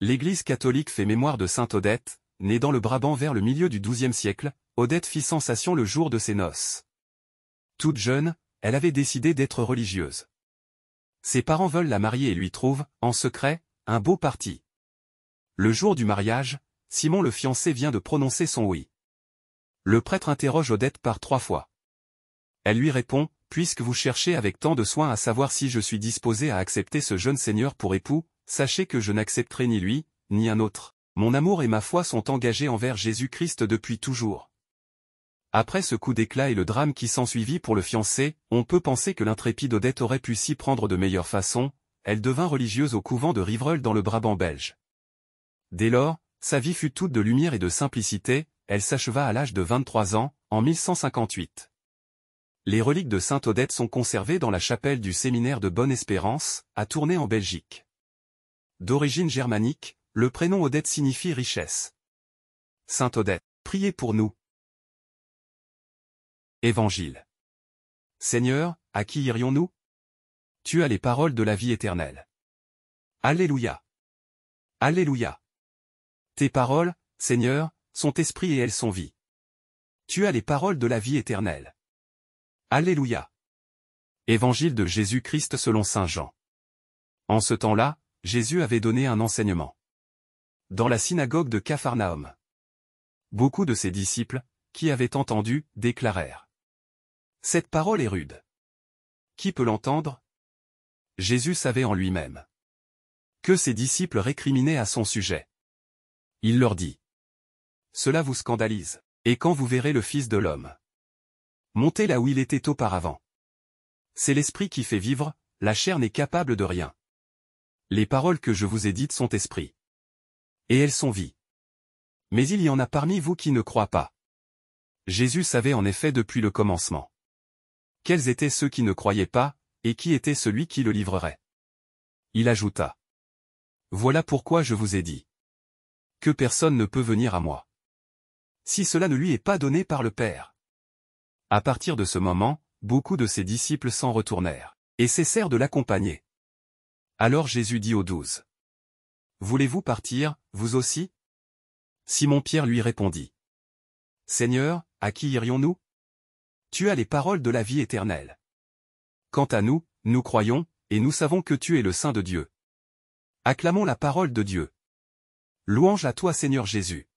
L'Église catholique fait mémoire de sainte Odette, née dans le Brabant vers le milieu du XIIe siècle, Odette fit sensation le jour de ses noces. Toute jeune, elle avait décidé d'être religieuse. Ses parents veulent la marier et lui trouvent, en secret, un beau parti. Le jour du mariage, Simon le fiancé vient de prononcer son oui. Le prêtre interroge Odette par trois fois. Elle lui répond, puisque vous cherchez avec tant de soin à savoir si je suis disposé à accepter ce jeune seigneur pour époux, Sachez que je n'accepterai ni lui, ni un autre. Mon amour et ma foi sont engagés envers Jésus-Christ depuis toujours. Après ce coup d'éclat et le drame qui s'ensuivit pour le fiancé, on peut penser que l'intrépide Odette aurait pu s'y prendre de meilleure façon, elle devint religieuse au couvent de Rivreul dans le Brabant belge. Dès lors, sa vie fut toute de lumière et de simplicité, elle s'acheva à l'âge de 23 ans, en 1158. Les reliques de Sainte Odette sont conservées dans la chapelle du séminaire de Bonne-Espérance, à Tournai en Belgique. D'origine germanique, le prénom Odette signifie richesse. Sainte Odette, priez pour nous. Évangile. Seigneur, à qui irions-nous Tu as les paroles de la vie éternelle. Alléluia. Alléluia. Tes paroles, Seigneur, sont esprit et elles sont vie. Tu as les paroles de la vie éternelle. Alléluia. Évangile de Jésus-Christ selon Saint Jean. En ce temps-là, Jésus avait donné un enseignement. Dans la synagogue de Capharnaüm. Beaucoup de ses disciples, qui avaient entendu, déclarèrent. Cette parole est rude. Qui peut l'entendre Jésus savait en lui-même. Que ses disciples récriminaient à son sujet. Il leur dit. Cela vous scandalise. Et quand vous verrez le Fils de l'homme Montez là où il était auparavant. C'est l'esprit qui fait vivre, la chair n'est capable de rien. Les paroles que je vous ai dites sont esprit. Et elles sont vie. Mais il y en a parmi vous qui ne croient pas. Jésus savait en effet depuis le commencement. Quels étaient ceux qui ne croyaient pas, et qui était celui qui le livrerait Il ajouta. Voilà pourquoi je vous ai dit. Que personne ne peut venir à moi. Si cela ne lui est pas donné par le Père. À partir de ce moment, beaucoup de ses disciples s'en retournèrent, et cessèrent de l'accompagner. Alors Jésus dit aux douze. Voulez-vous partir, vous aussi Simon-Pierre lui répondit. Seigneur, à qui irions-nous Tu as les paroles de la vie éternelle. Quant à nous, nous croyons, et nous savons que tu es le Saint de Dieu. Acclamons la parole de Dieu. Louange à toi Seigneur Jésus.